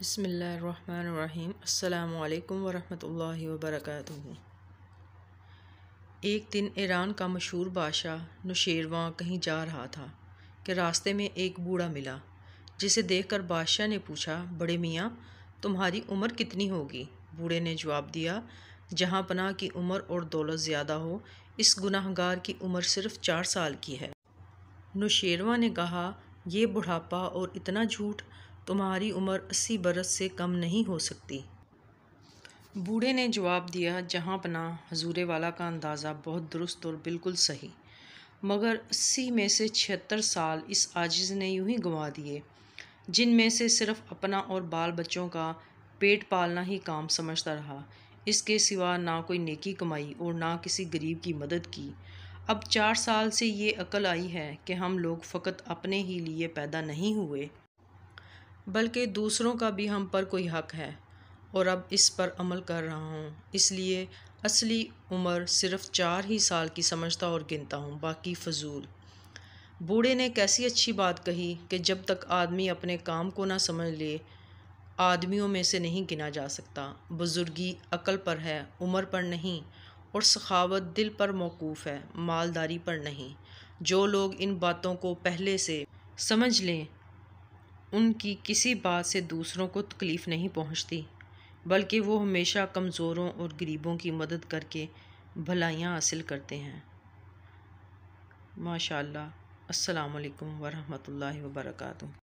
बसमीम् अल्लाम वरहमल वबरक एक दिन ईरान का मशहूर बादशाह नुशेरवा कहीं जा रहा था कि रास्ते में एक बूढ़ा मिला जिसे देखकर बादशाह ने पूछा बड़े मियाँ तुम्हारी उम्र कितनी होगी बूढ़े ने जवाब दिया जहाँ पनाह की उम्र और दौलत ज़्यादा हो इस गुनाहगार की उम्र सिर्फ चार साल की है नुशेरवा ने कहा यह बुढ़ापा और इतना झूठ तुम्हारी उम्र अस्सी बरस से कम नहीं हो सकती बूढ़े ने जवाब दिया जहाँ पना हजूरे वाला का अंदाज़ा बहुत दुरुस्त और बिल्कुल सही मगर अस्सी में से छिहत्तर साल इस आजिज़ ने यूं ही गंवा दिए जिनमें से सिर्फ अपना और बाल बच्चों का पेट पालना ही काम समझता रहा इसके सिवा ना कोई नेकी कमाई और ना किसी गरीब की मदद की अब चार साल से ये अकल आई है कि हम लोग फ़कत अपने ही लिए पैदा नहीं हुए बल्कि दूसरों का भी हम पर कोई हक है और अब इस पर अमल कर रहा हूँ इसलिए असली उम्र सिर्फ चार ही साल की समझता और गिनता हूँ बाकी फजूल बूढ़े ने कैसी अच्छी बात कही कि जब तक आदमी अपने काम को ना समझ ले आदमियों में से नहीं गिना जा सकता बुज़ुर्गी अकल पर है उम्र पर नहीं और सखावत दिल पर मौकूफ़ है मालदारी पर नहीं जो लोग इन बातों को पहले से समझ लें उनकी किसी बात से दूसरों को तकलीफ़ नहीं पहुंचती बल्कि वो हमेशा कमज़ोरों और गरीबों की मदद करके भलाइयाँ हासिल करते हैं माशाल्लाह अस्सलाम वालेकुम वरहमतुल्लाहि